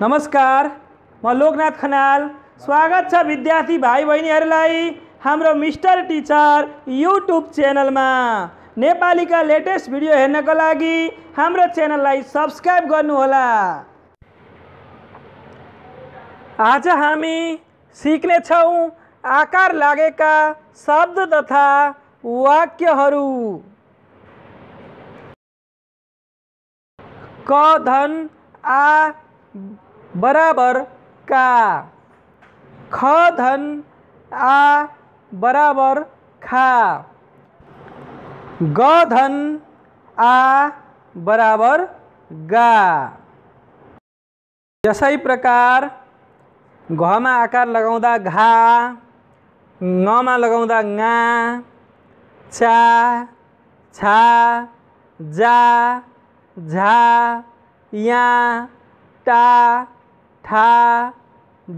नमस्कार म लोकनाथ खनाल स्वागत छ विद्यार्थी भाइ बहिनीहरूलाई हाम्रो मिस्टर टिचर युट्युब च्यानलमा नेपालीका लेटेस्ट भिडियो हेर्नको लागि हाम्रो च्यानललाई सब्सक्राइब गर्नुहोला आज हामी सिक्नेछौँ आकार लागेका शब्द तथा वाक्यहरू क धन आ बराबर का ख धन आ बराबर खा ग धन आ बराबर गा यसै प्रकार घ में आकार लगाउँदा घा में लगाउँदा गा चा छा जा झा या टा था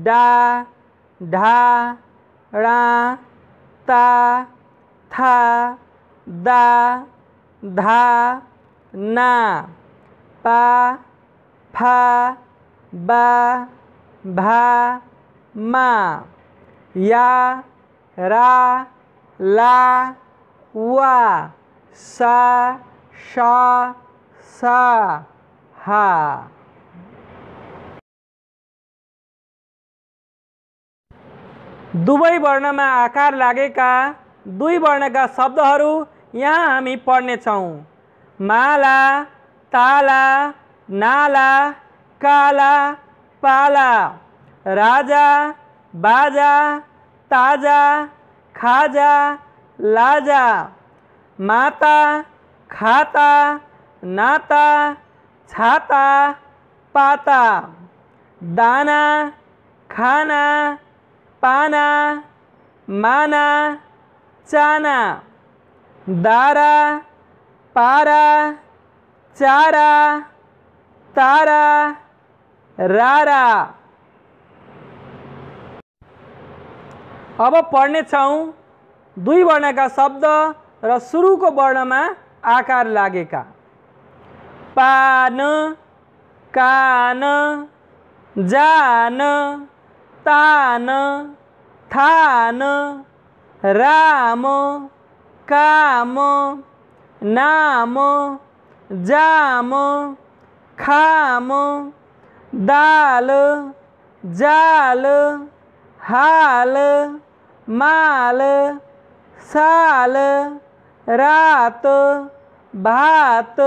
डा ढा रा ता था दा धा ना पा फा बा भा मा या रा ला वा सा शा सा हा दुबई वर्ण में आकार लगे दुई वर्ण का शब्द यहाँ हम पढ़ने माला ताला नाला काला पाला राजा बाजा ताजा खाजा लाजा माता खाता नाता छाता पाता दाना खाना पाना माना चाना दारा पारा चारा तारा रारा अब पढ्नेछौँ दुई वर्णका शब्द र सुरुको वर्णमा आकार लागेका पान कान जान तान थान राम काम नाम जाम खाम दाल जाल हाल माल साल रात भात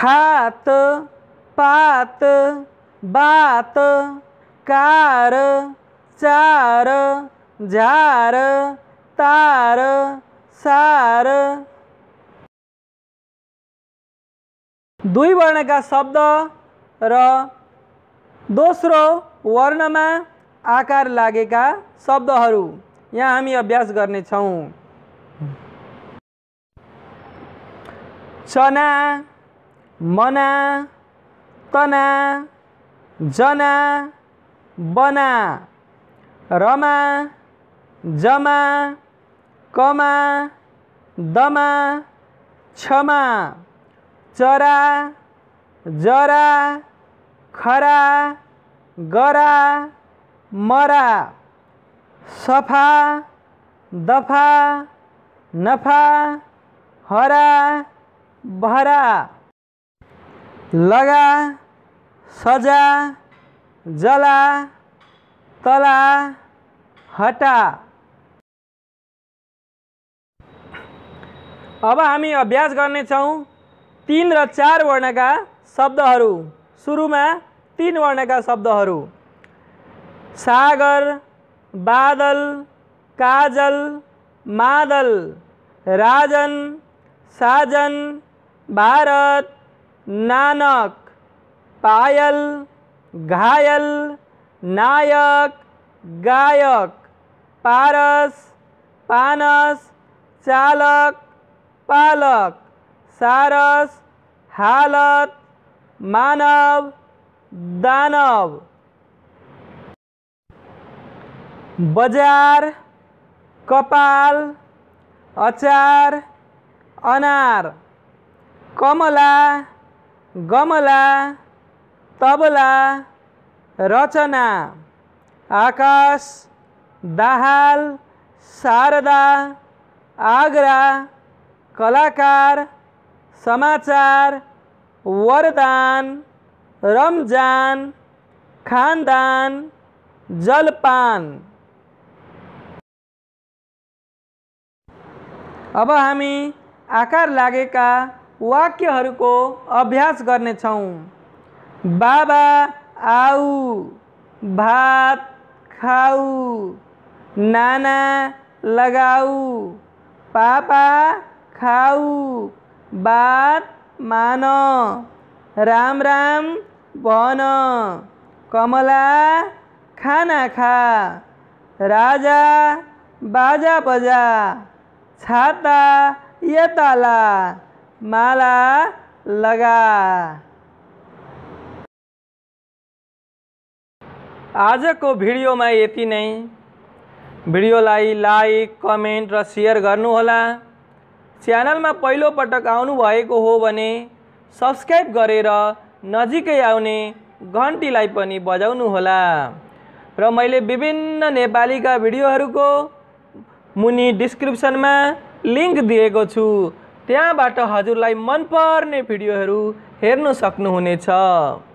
खात पात बात कार चार झार तार सार दुई का शब्द र दोस्रो में आकार लगे शब्द यहाँ हम अभ्यास करने चना मना तना जना बना रमा जमा कमा दमा क्षमा चरा जरा खरा गरा मरा सफा दफा नफा हरा भरा लगा सजा जला तला हटा अब हामी अभ्यास गर्नेछौँ तिन र चार वर्णका शब्दहरू सुरुमा तिन वर्णका शब्दहरू सागर बादल काजल मादल राजन साजन भारत नानक पायल घायल नायक गायक पारस पानस चालक पालक सारस हालत मानव दानव बजार कपाल अचार अनार कमला गमला तबला रचना आकाश दाहाल शारदा आगरा कलाकार समाचार वरदान रमजान खानदान जलपान अब हमी आकार लगे वाक्य अभ्यास करने बाबा आओ भात खाऊ नाना लगाऊ पापा खाऊ बात मानो राम राम बनो कमला खाना खा राजा बाजा बजा छाता ताला माला लगा आजको भिडियोमा यति नै भिडियोलाई लाइक कमेन्ट र सेयर गर्नुहोला च्यानलमा पहिलोपटक आउनुभएको हो भने सब्सक्राइब गरेर नजिकै आउने घन्टीलाई पनि बजाउनुहोला र मैले विभिन्न नेपालीका भिडियोहरूको मुनि डिस्क्रिप्सनमा लिङ्क दिएको छु त्यहाँबाट हजुरलाई मनपर्ने भिडियोहरू हेर्नु सक्नुहुनेछ